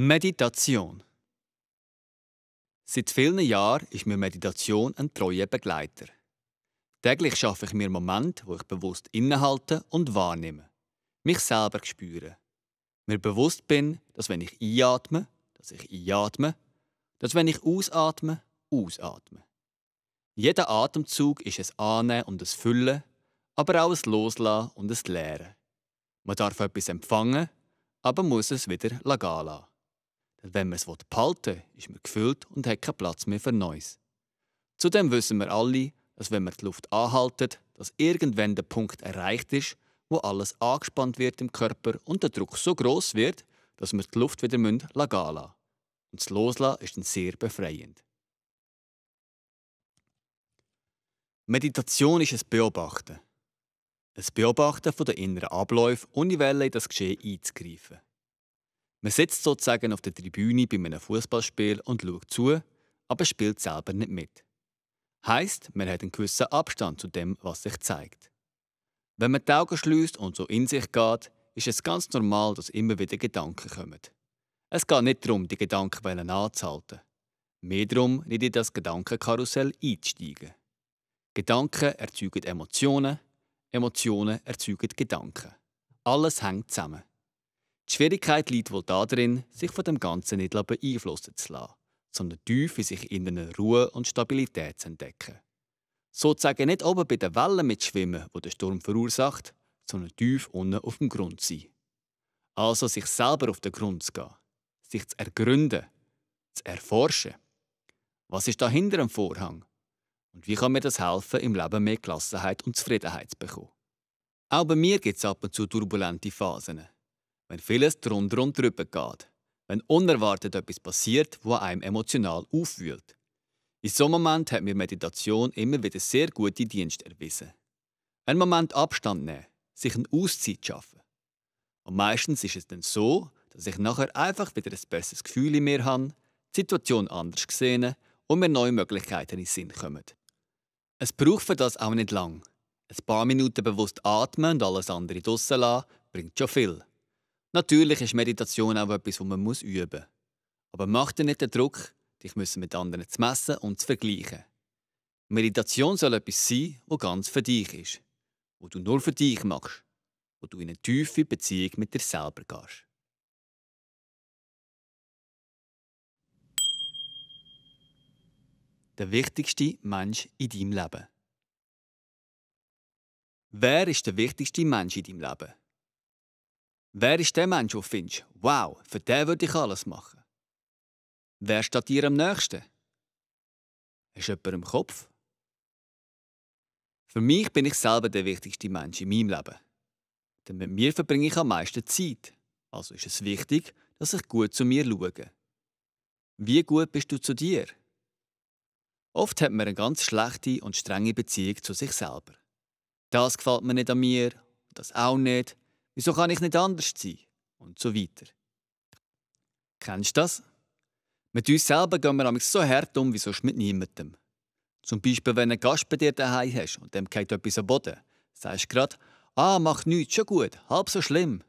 Meditation. Seit vielen Jahren ist mir Meditation ein treuer Begleiter. Täglich schaffe ich mir Momente, wo ich bewusst innehalte und wahrnehme, mich selber spüre, mir bewusst bin, dass wenn ich einatme, dass ich einatme, dass wenn ich ausatme, ausatme. Jeder Atemzug ist es Annehmen und es Füllen, aber auch es Loslassen und es Leeren. Man darf etwas empfangen, aber muss es wieder lassen. Denn wenn man es behalten will, ist man gefüllt und hat keinen Platz mehr für Neues. Zudem wissen wir alle, dass wenn man die Luft anhaltet, dass irgendwann der Punkt erreicht ist, wo alles angespannt wird im Körper und der Druck so groß wird, dass man die Luft wieder müssen lassen Und das Loslassen ist dann sehr befreiend. Meditation ist ein Beobachten. Ein Beobachten von den inneren Abläufen, ohne Welle in das Geschehen einzugreifen. Man sitzt sozusagen auf der Tribüne bei einem Fußballspiel und schaut zu, aber spielt selber nicht mit. Heißt, man hat einen gewissen Abstand zu dem, was sich zeigt. Wenn man die Augen schließt und so in sich geht, ist es ganz normal, dass immer wieder Gedanken kommen. Es geht nicht darum, die Gedanken anzuhalten. Mehr darum, nicht in das Gedankenkarussell einzusteigen. Gedanken erzeugen Emotionen, Emotionen erzeugen Gedanken. Alles hängt zusammen. Die Schwierigkeit liegt wohl darin, sich von dem Ganzen nicht beeinflussen zu lassen, sondern tief in sich inneren Ruhe und Stabilität zu entdecken. Sozusagen nicht oben bei den Wellen mitschwimmen, wo der Sturm verursacht, sondern tief unten auf dem Grund sein. Also sich selber auf den Grund zu gehen, sich zu ergründen, zu erforschen. Was ist da hinter dem Vorhang? Und wie kann mir das helfen, im Leben mehr Gelassenheit und Zufriedenheit zu bekommen? Auch bei mir gibt es ab und zu turbulente Phasen wenn vieles drunter und drüber geht, wenn unerwartet etwas passiert, wo einem emotional aufwühlt. In so einem Moment hat mir Meditation immer wieder sehr gute Dienste erwiesen. Einen Moment Abstand nehmen, sich eine Auszeit schaffen. Und meistens ist es dann so, dass ich nachher einfach wieder ein besseres Gefühl in mir habe, die Situation anders gesehen und mir neue Möglichkeiten in den Sinn kommen. Es braucht für das auch nicht lang. Ein paar Minuten bewusst atmen und alles andere draussen lassen, bringt schon viel. Natürlich ist Meditation auch etwas, das man muss üben muss. Aber mach dir nicht den Druck, dich mit anderen zu messen und zu vergleichen. Meditation soll etwas sein, das ganz für dich ist, wo du nur für dich machst, wo du in eine tiefe Beziehung mit dir selber gehst. Der wichtigste Mensch in deinem Leben. Wer ist der wichtigste Mensch in deinem Leben? Wer ist der Mensch, wo du findest, wow, für den würde ich alles machen? Wer steht dir am nächsten? Ist jemand im Kopf? Für mich bin ich selber der wichtigste Mensch in meinem Leben. Denn mit mir verbringe ich am meisten Zeit. Also ist es wichtig, dass ich gut zu mir schaue. Wie gut bist du zu dir? Oft hat man eine ganz schlechte und strenge Beziehung zu sich selber. Das gefällt mir nicht an mir, das auch nicht Wieso kann ich nicht anders sein? Und so weiter. Kennst du das? Mit uns selber gehen wir so hart um, wie sonst mit niemandem. Zum Beispiel, wenn du einen Gast bei dir daheim hast und dem geht etwas am Boden, sagst du gerade, ah, mach nichts, schon gut, halb so schlimm.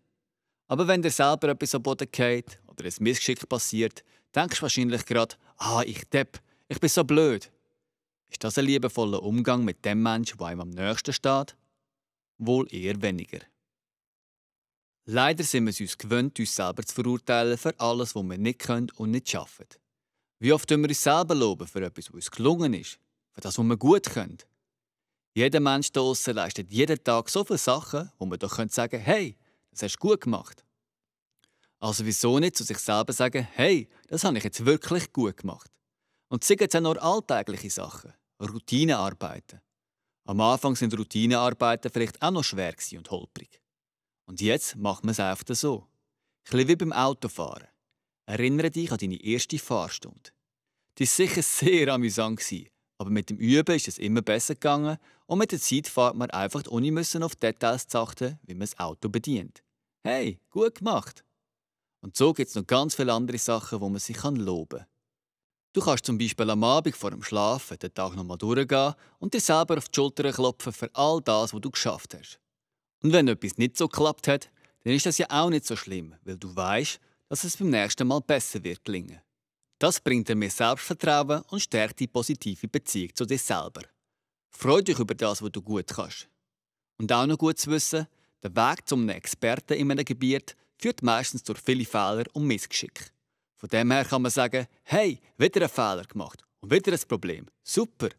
Aber wenn dir selber etwas am Boden geht oder ein Missgeschick passiert, denkst du wahrscheinlich gerade, ah, ich depp, ich bin so blöd. Ist das ein liebevoller Umgang mit dem Menschen, der einem am nächsten steht? Wohl eher weniger. Leider sind wir es uns gewöhnt, uns selber zu verurteilen für alles, was wir nicht können und nicht schaffen. Wie oft tun wir uns selber loben für etwas, was uns gelungen ist, für das, was wir gut können. Jeder Mensch da draussen leistet jeden Tag so viele Sachen, wo man doch sagen können, hey, das hast du gut gemacht. Also wieso nicht zu sich selber sagen, hey, das habe ich jetzt wirklich gut gemacht. Und sagen jetzt auch nur alltägliche Sachen, Routinearbeiten. Am Anfang sind Routinearbeiten vielleicht auch noch schwer und holprig. Und jetzt machen wir es einfach so. Ein bisschen wie beim Autofahren. Erinnere dich an deine erste Fahrstunde. Die war sicher sehr amüsant, aber mit dem Üben ist es immer besser gegangen und mit der Zeit fährt man einfach ohne müssen auf Details zu achten, wie man das Auto bedient. Hey, gut gemacht! Und so gibt es noch ganz viele andere Sachen, wo man sich loben kann. Du kannst zum Beispiel am Abend vor dem Schlafen den Tag nochmal durchgehen und dir selber auf die Schulter klopfen für all das, was du geschafft hast. Und wenn etwas nicht so geklappt hat, dann ist das ja auch nicht so schlimm, weil du weißt, dass es beim nächsten Mal besser wird gelingen. Das bringt dir mehr Selbstvertrauen und stärkt die positive Beziehung zu dir selber. Freu dich über das, was du gut kannst. Und auch noch gut zu wissen, der Weg zum Experten in einem Gebiet führt meistens durch viele Fehler und Missgeschick. Von dem her kann man sagen, hey, wieder ein Fehler gemacht und wieder ein Problem. Super.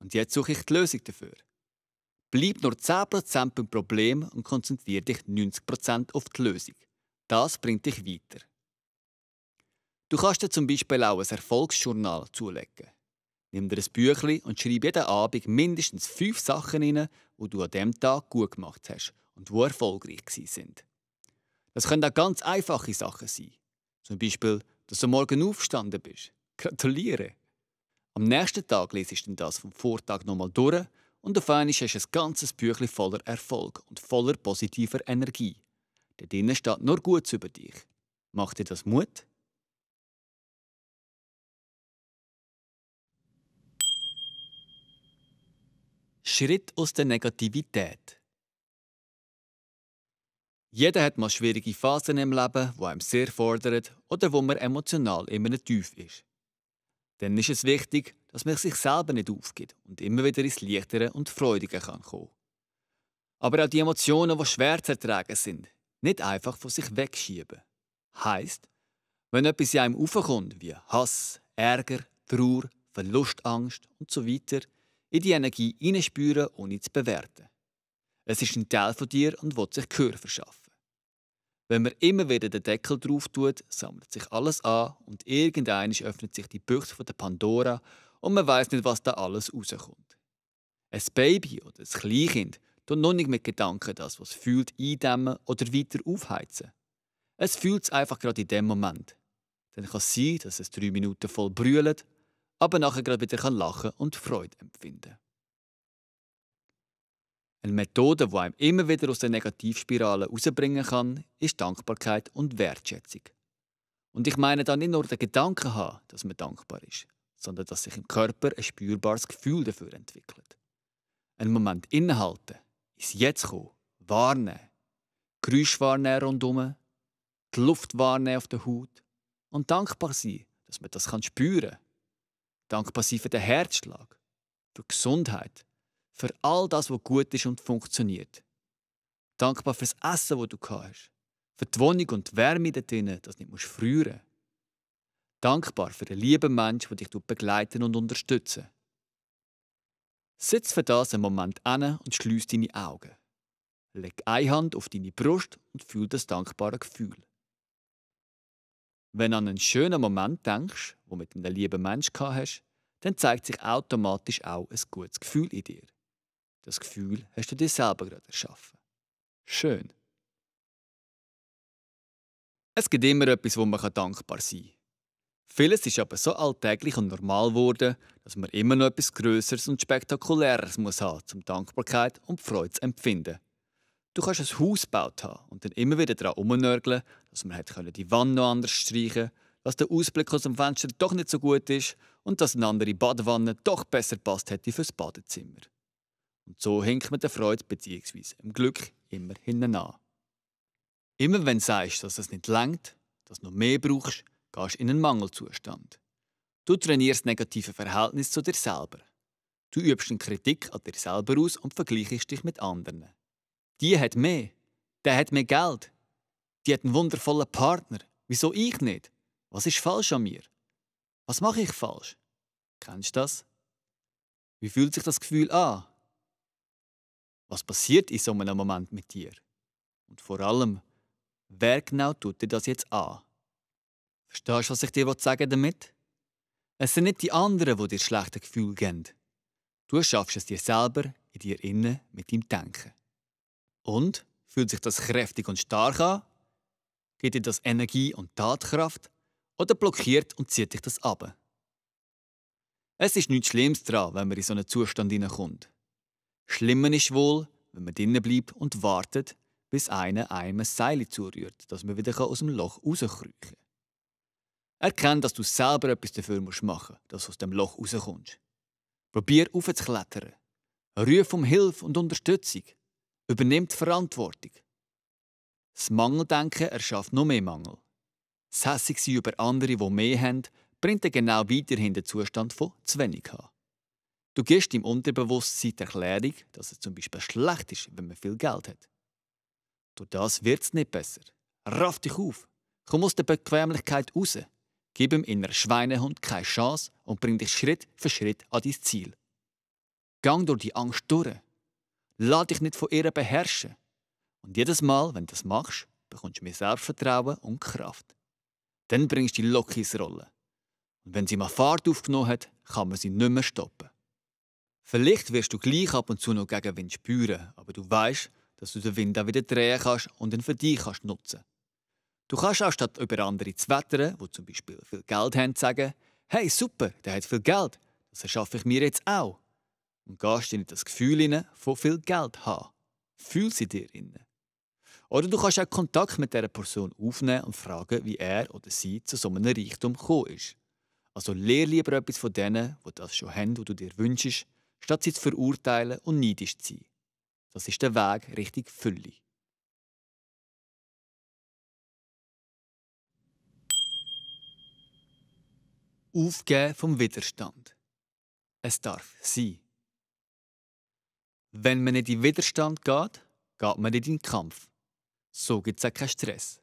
Und jetzt suche ich die Lösung dafür. Bleib nur 10% beim Problem und konzentriere dich 90% auf die Lösung. Das bringt dich weiter. Du kannst dir zum Beispiel auch ein Erfolgsjournal zulegen. Nimm dir ein Büchlein und schreib jeden Abend mindestens fünf Sachen rein, die du an diesem Tag gut gemacht hast und die erfolgreich sind. Das können auch ganz einfache Sachen sein. Zum Beispiel, dass du morgen aufgestanden bist. Gratuliere! Am nächsten Tag lese ich das vom Vortag nochmal durch und auf einmal hast du ein ganzes Büchlein voller Erfolg und voller positiver Energie. Dort drinnen steht nur Gutes über dich. Macht dir das Mut? Schritt aus der Negativität. Jeder hat mal schwierige Phasen im Leben, wo einem sehr fordert oder wo man emotional immer tief ist. Dann ist es wichtig, dass man sich selber nicht aufgibt und immer wieder ins Leichtere und Freudige kann kommen. Aber auch die Emotionen, die schwer zu ertragen sind, nicht einfach von sich wegschieben. Heißt, wenn etwas in einem aufkommt, wie Hass, Ärger, Trauer, Verlustangst und so weiter, in die Energie hineinspüren, ohne zu bewerten. Es ist ein Teil von dir und wird sich Gehör verschaffen. Wenn man immer wieder den Deckel drauf tut, sammelt sich alles an und irgendeinem öffnet sich die Büchse von der Pandora und man weiß nicht, was da alles rauskommt. Ein Baby oder ein Kleinkind tut noch nicht mit Gedanken das, was es fühlt, eindämmen oder weiter aufheizen. Es fühlt es einfach gerade in dem Moment. Dann kann es sein, dass es drei Minuten voll brüllt, aber nachher gerade wieder kann lachen und Freude empfinden kann. Eine Methode, die einem immer wieder aus der Negativspirale rausbringen kann, ist Dankbarkeit und Wertschätzung. Und ich meine da nicht nur den Gedanken haben, dass man dankbar ist, sondern dass sich im Körper ein spürbares Gefühl dafür entwickelt. Ein Moment innehalten, ins Jetzt kommen, wahrnehmen, Geräusch wahrnehmen rundherum, die Luft wahrnehmen auf der Haut und dankbar sein, dass man das kann spüren kann. Dankbar sein für den Herzschlag, für die Gesundheit, für all das, was gut ist und funktioniert. Dankbar fürs Essen, das du hast, für die Wohnung und die Wärme da drinnen, dass du nicht frieren musst. Dankbar für den lieben Menschen, der dich begleiten und unterstützen Setz für das einen Moment an und schließ deine Augen. Leg eine Hand auf deine Brust und fühl das dankbare Gefühl. Wenn du an einen schönen Moment denkst, wo mit einem lieben Mensch hast, dann zeigt sich automatisch auch ein gutes Gefühl in dir. Das Gefühl hast du dir selber gerade erschaffen. Schön. Es gibt immer etwas, wo man dankbar sein kann. Vieles ist aber so alltäglich und normal geworden, dass man immer noch etwas Größeres und Spektakuläres muss haben, um Dankbarkeit und Freude zu empfinden. Du kannst ein Haus gebaut haben und dann immer wieder daran herumnörgeln, dass man hätte die Wanne noch anders streichen konnte, dass der Ausblick aus dem Fenster doch nicht so gut ist und dass eine andere Badewanne doch besser passt hätte fürs Badezimmer. Und so hinkt man der Freude bzw. dem Glück immer hinten an. Immer wenn du sagst, dass es nicht langt, dass du noch mehr brauchst, gehst in einen Mangelzustand. Du trainierst negative Verhältnisse zu dir selber. Du übst eine Kritik an dir selber aus und vergleichst dich mit anderen. Die hat mehr. Der hat mehr Geld. Die hat einen wundervollen Partner. Wieso ich nicht? Was ist falsch an mir? Was mache ich falsch? Kennst du das? Wie fühlt sich das Gefühl an? Was passiert in so einem Moment mit dir? Und vor allem, wer genau tut dir das jetzt an? Verstehst du, was ich dir damit sagen damit Es sind nicht die anderen, die dir schlechte Gefühle geben. Du schaffst es dir selber in dir innen mit deinem Denken. Und fühlt sich das kräftig und stark an? Gibt dir das Energie und Tatkraft? Oder blockiert und zieht dich das ab? Es ist nichts Schlimmes daran, wenn man in so einen Zustand hineinkommt. Schlimmer ist wohl, wenn man drinnen bleibt und wartet, bis einer einem ein Seil zurührt, dass man wieder aus dem Loch rauskriechen kann. Erkenn, dass du selber etwas dafür machen musst, dass du aus dem Loch rauskommst. Probier aufzuklettern. Ruf um Hilfe und Unterstützung. Übernimm die Verantwortung. Das Mangeldenken erschafft noch mehr Mangel. Das Hässig sein über andere, die mehr haben, bringt dir genau weiterhin den Zustand von zu wenig haben. Du gibst im Unterbewusstsein die Erklärung, dass es zum Beispiel schlecht ist, wenn man viel Geld hat. Durch das wird es nicht besser. Raff dich auf. Komm aus der Bequemlichkeit raus. Gib ihm inneren Schweinehund keine Chance und bring dich Schritt für Schritt an dein Ziel. Gang durch die Angst durch. Lass dich nicht von ihr beherrschen. Und jedes Mal, wenn du das machst, bekommst du mehr Selbstvertrauen und Kraft. Dann bringst du die Lok ins Rollen. Und wenn sie mal Fahrt aufgenommen hat, kann man sie nicht mehr stoppen. Vielleicht wirst du gleich ab und zu noch Gegenwind spüren, aber du weißt, dass du den Wind auch wieder drehen kannst und ihn für dich kannst nutzen kannst. Du kannst auch statt über andere zu wettern, die zum Beispiel viel Geld haben, sagen, «Hey, super, der hat viel Geld, das erschaffe ich mir jetzt auch.» Und gehst dir nicht das Gefühl hinein, von viel Geld haben. Fühl sie dir inne. Oder du kannst auch Kontakt mit dieser Person aufnehmen und fragen, wie er oder sie zu so einem Reichtum gekommen ist. Also lehr lieber etwas von denen, die das schon haben, was du dir wünschst, statt sie zu verurteilen und neidisch zu sein. Das ist der Weg Richtung Fülle. Aufgeben vom Widerstand. Es darf sein. Wenn man nicht in Widerstand geht, geht man nicht in den Kampf. So gibt es auch keinen Stress.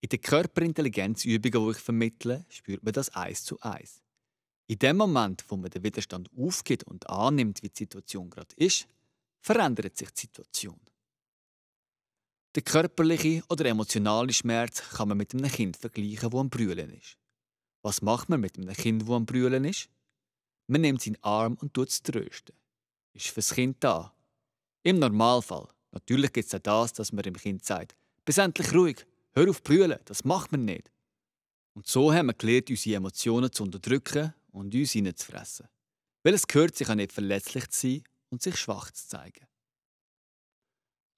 In den Körperintelligenzübungen, die ich vermittle, spürt man das eins zu eins. In dem Moment, wo man den Widerstand aufgibt und annimmt, wie die Situation gerade ist, verändert sich die Situation. Der körperliche oder emotionale Schmerz kann man mit einem Kind vergleichen, wo am Brüllen ist. Was macht man mit einem Kind, wo am Brüllen ist? Man nimmt seinen Arm und tut es trösten. Ist fürs Kind da. Im Normalfall. Natürlich gibt es auch das, dass man dem Kind sagt, «Bist endlich ruhig, hör auf brüllen, das macht man nicht.» Und so haben wir gelernt, unsere Emotionen zu unterdrücken und uns hineinzufressen. Weil es gehört sich auch nicht verletzlich zu sein und sich schwach zu zeigen.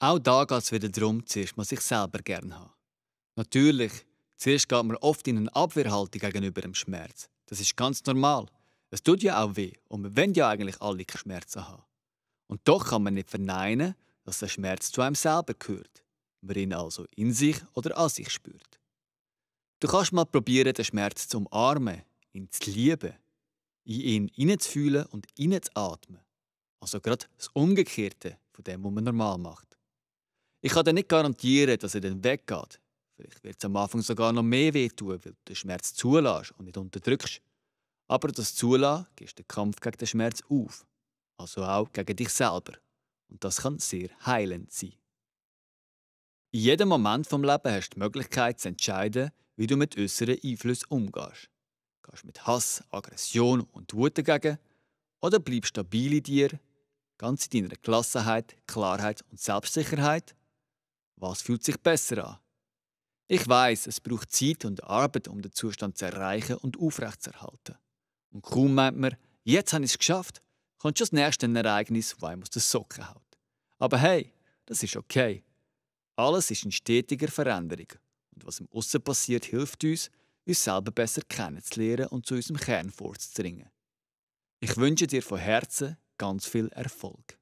Auch da geht es wieder darum, zuerst mal sich selber gern haben. Natürlich Zuerst geht man oft in eine Abwehrhaltung gegenüber dem Schmerz. Das ist ganz normal. Es tut ja auch weh und wir wollen ja eigentlich alle keine Schmerzen haben. Und doch kann man nicht verneinen, dass der Schmerz zu einem selber gehört, man ihn also in sich oder an sich spürt. Du kannst mal probieren, den Schmerz zu umarmen, ihn zu lieben, in ihn hineinzufühlen und hineinzuatmen. Also gerade das Umgekehrte von dem, was man normal macht. Ich kann dir nicht garantieren, dass er dann weggeht, Vielleicht wird es am Anfang sogar noch mehr wehtun, weil du den Schmerz zulässt und nicht unterdrückst. Aber das Zulassen gibst den Kampf gegen den Schmerz auf. Also auch gegen dich selber. Und das kann sehr heilend sein. In jedem Moment vom Lebens hast du die Möglichkeit zu entscheiden, wie du mit äußeren Einflüssen umgehst. Gehst du mit Hass, Aggression und Wut dagegen oder bleibst du stabil in dir, ganz in deiner Gelassenheit, Klarheit und Selbstsicherheit? Was fühlt sich besser an? Ich weiß, es braucht Zeit und Arbeit, um den Zustand zu erreichen und aufrechtzuerhalten. Und kaum meint man, jetzt habe ich es geschafft, kommt schon das nächste Ereignis, wo einem aus den Socken haut. Aber hey, das ist okay. Alles ist in stetiger Veränderung. Und was im Aussen passiert, hilft uns, uns selber besser kennenzulernen und zu unserem Kern vorzudringen. Ich wünsche dir von Herzen ganz viel Erfolg.